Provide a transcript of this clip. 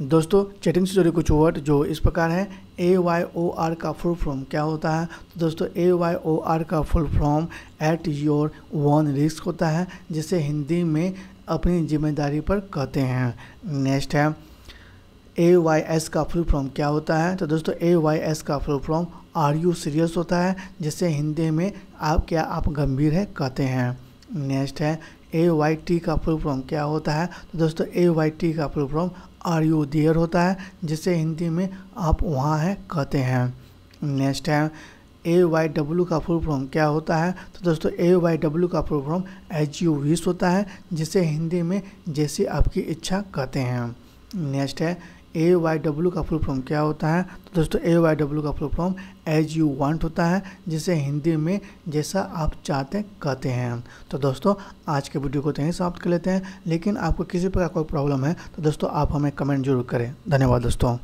दोस्तों चैटिंग से जुड़े कुछ वर्ड जो इस प्रकार है ए वाई ओ आर का फुल फॉर्म क्या होता है तो दोस्तों ए वाई ओ आर का full form at your own risk होता है जिसे हिंदी में अपनी जिम्मेदारी पर कहते हैं नेक्स्ट है ए वाई एस का फुल फॉर्म क्या होता है तो दोस्तों ए वाई एस का full form are you serious होता है जिसे हिंदी में आप क्या आप गंभीर है कहते हैं नेक्स्ट है ए वाई टी का फुल फॉर्म क्या होता है तो दोस्तों ए वाई टी का full form are you there होता है जिसे हिंदी में आप वहाँ हैं कहते हैं नेक्स्ट है ए वाई डब्ल्यू का फुल फॉर्म क्या होता है तो दोस्तों ए वाई डब्ल्यू का full form as you wish होता है जिसे हिंदी में जैसी आपकी इच्छा कहते हैं नेक्स्ट है ए वाई डब्ल्यू का फुल फॉर्म क्या होता है तो दोस्तों ए वाई डब्ल्यू का full form as you want होता है जिसे हिंदी में जैसा आप चाहते कहते हैं तो दोस्तों आज के वीडियो को तो यहीं समाप्त कर लेते हैं लेकिन आपको किसी प्रकार कोई प्रॉब्लम है तो दोस्तों आप हमें कमेंट जरूर करें धन्यवाद दोस्तों